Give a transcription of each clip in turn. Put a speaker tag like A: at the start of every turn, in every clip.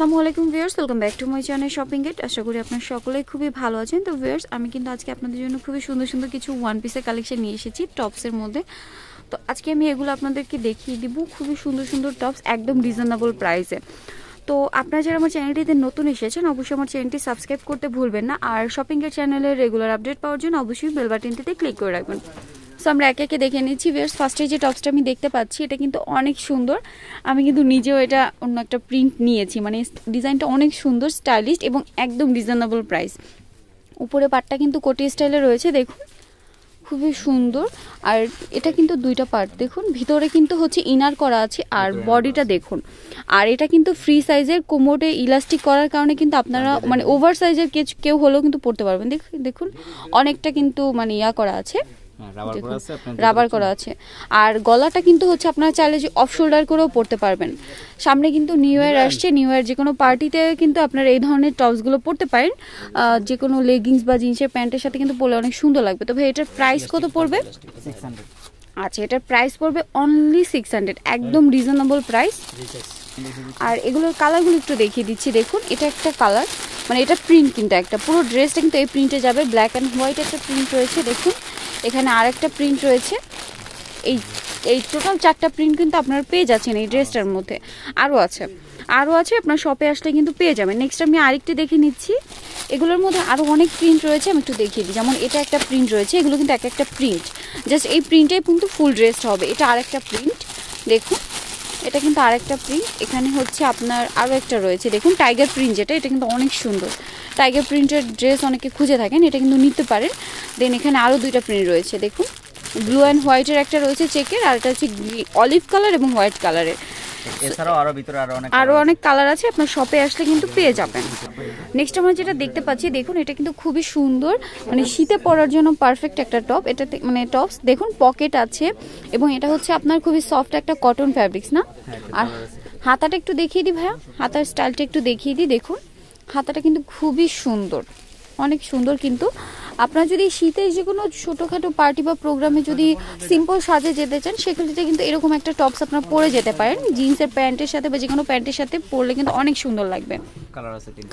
A: আসসালামু আলাইকুম viewers welcome back to my channel shopping gate আশা করি আপনার সকলেই খুবই ভালো আছেন তো ভিউয়ার্স আমি কিন্তু আজকে আপনাদের জন্য খুবই সুন্দর সুন্দর কিছু ওয়ান পিসের কালেকশন নিয়ে এসেছি টপসের মধ্যে তো আজকে আমি এগুলো আপনাদেরকে দেখিয়ে দিব খুবই সুন্দর সুন্দর টপস একদম রিজনেবল প্রাইসে তো আপনারা যারা আমার চ্যানেলটিতে নতুন এসেছেন অবশ্যই আমার চ্যানেলটি সাবস্ক্রাইব করতে ভুলবেন না আর শপিংয়ের চ্যানেলের রেগুলার আপডেট পাওয়ার জন্য অবশ্যই বেল বাটনটিতে ক্লিক করে রাখবেন সো আমরা একে একে দেখে নিচ্ছি বেশ ফার্স্টে যে টপসটা আমি দেখতে পাচ্ছি এটা কিন্তু অনেক সুন্দর আমি কিন্তু নিজেও এটা অন্য একটা প্রিন্ট নিয়েছি মানে ডিজাইনটা অনেক সুন্দর স্টাইলিশ এবং একদম রিজনেবল প্রাইস উপরে পাটটা কিন্তু কোটি স্টাইলে রয়েছে দেখুন খুবই সুন্দর আর এটা কিন্তু দুইটা পার্ট দেখুন ভিতরে কিন্তু হচ্ছে ইনার করা আছে আর বডিটা দেখুন আর এটা কিন্তু ফ্রি সাইজের কোমরে ইলাস্টিক করার কারণে কিন্তু আপনারা হ্যাঁ, হ্যাঁ। মানে ওভার সাইজের কেউ হলেও কিন্তু পড়তে পারবেন দেখুন হ্যাঁ, অনেকটা কিন্তু মানে ইয়া করা আছে হ্যাঁ, রাবার করা আছে আর গলাটা কিন্তু হচ্ছে আপনারা চাইলে যে অফ শোল্ডার করেও পরতে পারবেন সামনে কিন্তু নিউ ইয়ার আসছে নিউ ইয়ার যে কোনো পার্টিতে কিন্তু আপনারা এই ধরনের টপসগুলো পরতে পারেন যে কোনো লেগিংস বা জিন্সের প্যান্টের সাথে কিন্তু পরলে অনেক সুন্দর লাগবে তবে এটার প্রাইস কত পড়বে আচ্ছা এটার প্রাইস পড়বে অনলি সিক্স হান্ড্রেড একদম রিজনেবল প্রাইস আর এগুলোর কালারগুলো একটু দেখিয়ে দিচ্ছি দেখুন এটা একটা কালার মানে এটা প্রিন্ট কিন্তু একটা পুরো ড্রেসটা কিন্তু এই প্রিন্টে যাবে ব্ল্যাক অ্যান্ড হোয়াইট একটা প্রিন্ট রয়েছে দেখুন এখানে আরেকটা প্রিন্ট রয়েছে এই এই টোটাল চারটা প্রিন্ট কিন্তু আপনারা পেয়ে যাচ্ছেন এই ড্রেসটার মধ্যে আরও আছে আরও আছে আপনার শপে আসলে কিন্তু পেয়ে যাবেন নেক্সট আমি আরেকটি দেখে নিচ্ছি এগুলোর মধ্যে আরও অনেক প্রিন্ট রয়েছে আমি একটু দেখিয়ে দিই যেমন এটা একটা প্রিন্ট রয়েছে এগুলো কিন্তু এক একটা প্রিন্ট জাস্ট এই প্রিন্টটাই কিন্তু ফুল ড্রেস হবে এটা আরেকটা প্রিন্ট দেখুন এটা কিন্তু আরেকটা প্রিন্ট এখানে হচ্ছে আপনার আরও একটা রয়েছে দেখুন টাইগার প্রিন্ট যেটা এটা কিন্তু অনেক সুন্দর টাইগার প্রিন্টের ড্রেস অনেকে খুঁজে থাকেন এটা কিন্তু নিতে পারেন দেন এখানে আরও দুইটা প্রিন্ট রয়েছে দেখুন ব্লু অ্যান্ড হোয়াইটের একটা রয়েছে চেকের আর এটা হচ্ছে অলিভ কালার এবং হোয়াইট কালারের আরো ভিতরে আরো অনেক আরো অনেক কালার আছে আপনার শপে আসলে কিন্তু পেয়ে যাবেন নেক্সট আমরা যেটা দেখতে পাচ্ছি দেখুন এটা কিন্তু খুবই সুন্দর মানে শীতে পরার জন্য পারফেক্ট একটা টপ এটাতে মানে টপস দেখুন পকেট আছে এবং এটা হচ্ছে আপনার খুবই সফট একটা কটন ফ্যাব্রিক্স না হ্যাঁ, আর হাতাটা একটু দেখিয়ে দিই ভাইয়া হাতার স্টাইলটা একটু দেখিয়ে দিই দেখুন হাতাটা কিন্তু খুবই সুন্দর অনেক সুন্দর কিন্তু আপনার যদি শীতে যে কোনো ছোটোখাটো পার্টি বা প্রোগ্রামে যদি হ্যাঁ, হ্যাঁ, হ্যাঁ, সিম্পল সাজে যেতে চান সেক্ষেত্রে কিন্তু এরকম একটা টপস আপনার পরে যেতে পারেন জিন্সের প্যান্টের সাথে বা যে কোনো প্যান্টের সাথে পরলে কিন্তু অনেক সুন্দর লাগবে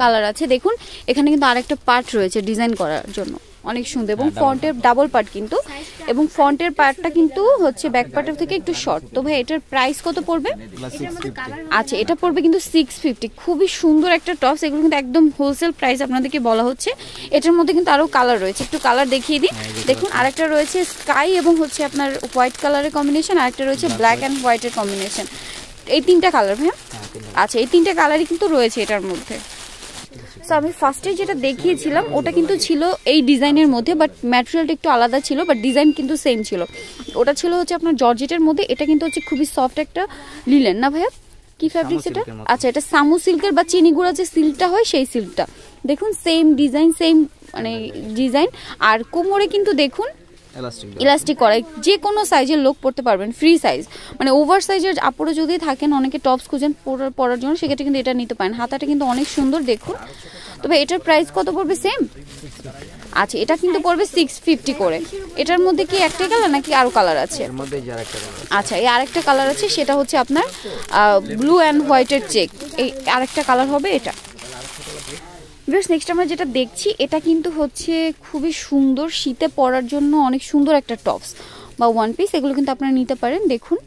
A: কালার আছে দেখুন এখানে কিন্তু আরেকটা পার্ট রয়েছে ডিজাইন করার জন্য অনেক সুন্দর এবং হ্যাঁ, ফন্টের ডাবল পার্ট কিন্তু এবং ফন্টের পার্টটা কিন্তু হচ্ছে ব্যাক পার্টের থেকে একটু শর্ট তো ভাই এটার প্রাইস কত পড়বে আচ্ছা এটা পড়বে কিন্তু সিক্স ফিফটি খুবই সুন্দর একটা টপস এগুলো কিন্তু একদম হোলসেল প্রাইস আপনাদেরকে বলা হচ্ছে এটার মধ্যে কিন্তু আরও কালার রয়েছে একটু কালার দেখিয়ে দিই হ্যাঁ, দেখুন আরেকটা রয়েছে স্কাই এবং হচ্ছে আপনার হোয়াইট কালারের কম্বিনেশন আরেকটা রয়েছে ব্ল্যাক অ্যান্ড হোয়াইটের কম্বিনেশন এই তিনটা কালার ভাইয়া হ্যাঁ, আচ্ছা এই তিনটা কালারই কিন্তু রয়েছে এটার মধ্যে সো আমি ফার্স্টে যেটা দেখিয়েছিলাম ওটা কিন্তু ছিল এই ডিজাইনের মধ্যে বাট ম্যাটেরিয়ালটা একটু আলাদা ছিল বাট ডিজাইন কিন্তু সেম ছিল ওটা ছিল হচ্ছে আপনার জর্জেটের মধ্যে এটা কিন্তু হচ্ছে খুবই সফট একটা লিলেন না ভাইয়া কি ফ্যাব্রিক সেটা আচ্ছা এটা সামু সিল্কের বা চিনি গুঁড়া যে সিল্কটা হয় সেই সিল্কটা দেখুন সেম ডিজাইন সেম মানে ডিজাইন আর কোমরে কিন্তু দেখুন ইলাস্টিক করা যে কোনো সাইজের লোক পড়তে পারবেন ফ্রি সাইজ মানে ওভার সাইজের আপরে যদি থাকেন অনেকে টপস খুঁজেন পরার পরার জন্য সেক্ষেত্রে কিন্তু এটা নিতে পারেন হাতাটা কিন্তু অনেক সুন্দর দেখুন তবে এটার প্রাইস কত পড়বে সেম আচ্ছা এটা কিন্তু পড়বে সিক্স ফিফটি করে এটার মধ্যে কি একটাই কালার নাকি আরও কালার আছে আচ্ছা এই আরেকটা কালার আছে সেটা হচ্ছে আপনার ব্লু অ্যান্ড হোয়াইটের চেক এই আরেকটা কালার হবে এটা বেশ নেক্সট আমরা যেটা দেখছি এটা কিন্তু হচ্ছে খুবই সুন্দর শীতে পরার জন্য অনেক সুন্দর একটা টপস বা ওয়ান পিস এগুলো কিন্তু আপনারা নিতে পারেন দেখুন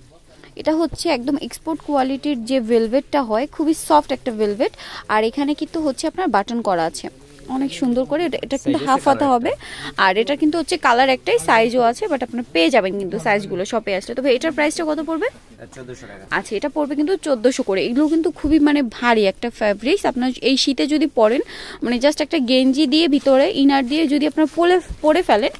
A: এটা হচ্ছে একদম এক্সপোর্ট কোয়ালিটির যে ভেলভেটটা হয় খুবই সফট একটা ভেলভেট আর এখানে কিন্তু হচ্ছে আপনার বাটন করা আছে অনেক সুন্দর করে এটা কিন্তু হাফ হাতা হবে আর এটা কিন্তু হচ্ছে কালার একটাই সাইজও আছে বাট আপনার পেয়ে যাবেন কিন্তু সাইজগুলো শপে আসলে তবে এটার প্রাইসটা কত পড়বে আচ্ছা এটা পড়বে কিন্তু চোদ্দোশো করে এগুলো কিন্তু খুবই মানে ভারী একটা ফ্যাব্রিক্স আপনার এই শীতে যদি পরেন মানে জাস্ট একটা গেঞ্জি দিয়ে ভিতরে ইনার দিয়ে যদি আপনার পরে পরে ফেলেন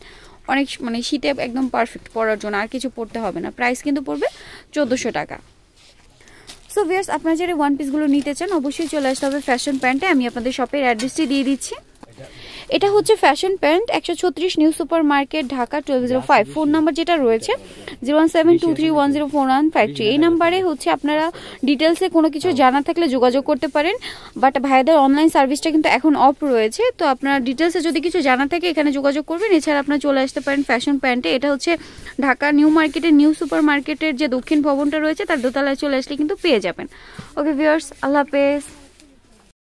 A: অনেক মানে শীতে একদম পারফেক্ট পরার জন্য আর কিছু পড়তে হবে না প্রাইস কিন্তু পড়বে চোদ্দোশো টাকা সো ভিয়ার্স আপনারা যারা ওয়ান পিসগুলো নিতে চান অবশ্যই চলে আসতে হবে ফ্যাশন প্যান্টে আমি আপনাদের শপের অ্যাড্রেসটি দিয়ে দিচ্ছি এটা হচ্ছে ফ্যাশন প্যান্ট একশো ছত্রিশ new super market Dhaka twelve zero five phone number যেটা রয়েছে zero one seven two three one zero four one five three এই নাম্বারে হচ্ছে আপনারা ডিটেলসে কোনো কিছু জানা থাকলে যোগাযোগ করতে পারেন বাট ভাইদের অনলাইন সার্ভিসটা কিন্তু এখন অফ রয়েছে তো আপনারা ডিটেলসে যদি কিছু জানা থাকে এখানে যোগাযোগ করবেন এছাড়া আপনারা চলে আসতে পারেন ফ্যাশন প্যান্টে এটা হচ্ছে ঢাকা নিউ মার্কেটের নিউ সুপার মার্কেটের যে দক্ষিণ ভবনটা রয়েছে তার দোতলায় চলে আসলে কিন্তু পেয়ে যাবেন ওকে ভিওর্স আল্লাহ হাফেজ